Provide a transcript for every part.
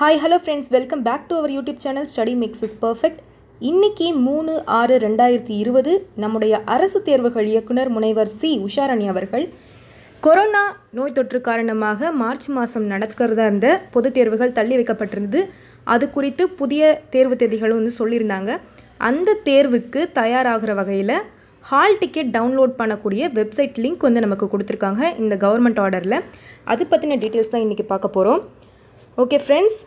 hi hello friends welcome back to our YouTube channel Study Mix is perfect இன்னைக்கு மூணு ஆறு ரெண்டாயிரத்தி இருபது நம்முடைய அரசு தேர்வுகள் இயக்குனர் முனைவர் சி உஷாரணி அவர்கள் கொரோனா நோய் தொற்று காரணமாக மார்ச் மாதம் நடக்கிறதா இருந்த பொது தேர்வுகள் தள்ளி வைக்கப்பட்டிருந்தது அது குறித்து புதிய தேர்வு தேதிகளும் வந்து சொல்லியிருந்தாங்க அந்த தேர்வுக்கு தயாராகிற வகையில் ஹால் டிக்கெட் டவுன்லோட் பண்ணக்கூடிய வெப்சைட் லிங்க் வந்து நமக்கு கொடுத்துருக்காங்க இந்த கவர்மெண்ட் ஆர்டரில் அது பற்றின டீட்டெயில்ஸ் தான் இன்றைக்கி பார்க்க போகிறோம் ஓகே ஃப்ரெண்ட்ஸ்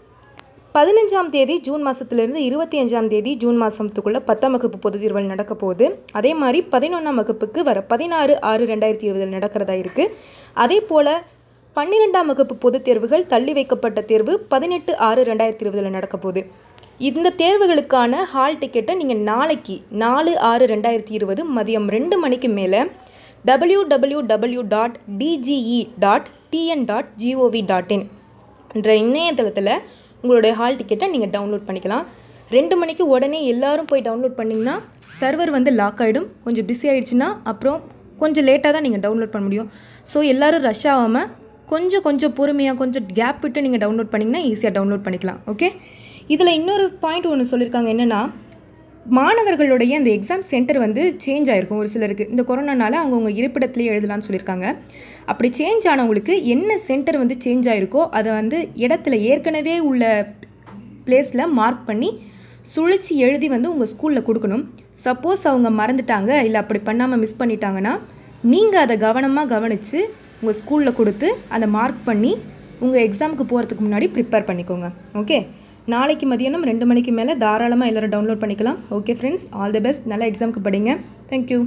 பதினஞ்சாம் தேதி ஜூன் மாதத்துலேருந்து இருபத்தி அஞ்சாம் தேதி ஜூன் மாதத்துக்குள்ளே பத்தாம் வகுப்பு பொது தேர்வல் நடக்க போகுது அதே மாதிரி பதினொன்றாம் வகுப்புக்கு வர பதினாறு ஆறு ரெண்டாயிரத்தி இருபதில் நடக்கிறதா இருக்குது அதே போல் பன்னிரெண்டாம் வகுப்பு பொதுத் தேர்வுகள் தள்ளி வைக்கப்பட்ட தேர்வு பதினெட்டு ஆறு ரெண்டாயிரத்தி இருபதில் நடக்க போகுது இந்த தேர்வுகளுக்கான ஹால் டிக்கெட்டை நீங்கள் நாளைக்கு நாலு ஆறு ரெண்டாயிரத்தி இருபது மதியம் ரெண்டு மணிக்கு மேலே W W W dot DGE dot TN dot GOV dot in என்ற இணையதளத்தில் உங்களுடைய ஹால் டிக்கெட்டை நீங்கள் டவுன்லோட் பண்ணிக்கலாம் ரெண்டு மணிக்கு உடனே எல்லோரும் போய் டவுன்லோட் பண்ணிங்கன்னா சர்வர் வந்து லாக் ஆகிடும் கொஞ்சம் பிஸி ஆகிடுச்சுன்னா அப்புறம் கொஞ்சம் லேட்டாக தான் நீங்கள் டவுன்லோட் பண்ண முடியும் ஸோ எல்லோரும் ரஷ் ஆகாமல் கொஞ்சம் கொஞ்சம் பொறுமையாக கொஞ்சம் கேப் விட்டு நீங்கள் டவுன்லோட் பண்ணிங்கன்னா ஈஸியாக டவுன்லோட் பண்ணிக்கலாம் ஓகே இதில் இன்னொரு பாயிண்ட் ஒன்று சொல்லியிருக்காங்க என்னென்னா மாணவர்களுடைய அந்த எக்ஸாம் சென்டர் வந்து சேஞ்ச் ஆகிருக்கும் ஒரு சிலருக்கு இந்த கொரோனானால அவங்கவுங்க இருப்பிடத்துலேயே எழுதலாம்னு சொல்லியிருக்காங்க அப்படி சேஞ்ச் ஆனவங்களுக்கு என்ன சென்டர் வந்து சேஞ்ச் ஆகிருக்கோ அதை வந்து இடத்துல ஏற்கனவே உள்ள பிளேஸில் மார்க் பண்ணி சுழிச்சு எழுதி வந்து உங்கள் ஸ்கூலில் கொடுக்கணும் சப்போஸ் அவங்க மறந்துட்டாங்க இல்லை அப்படி பண்ணாமல் மிஸ் பண்ணிட்டாங்கன்னா நீங்கள் அதை கவனமாக கவனித்து உங்கள் ஸ்கூலில் கொடுத்து அதை மார்க் பண்ணி உங்கள் எக்ஸாமுக்கு போகிறதுக்கு முன்னாடி ப்ரிப்பேர் பண்ணிக்கோங்க ஓகே நாளைக்கு மதியானம் ரெண்டு மணிக்கு மேலே தாராளமாக எல்லோரும் டவுன்லோட் பண்ணிக்கலாம் okay friends all the best நல்லா எக்ஸாமுக்கு படிங்க தேங்க்யூ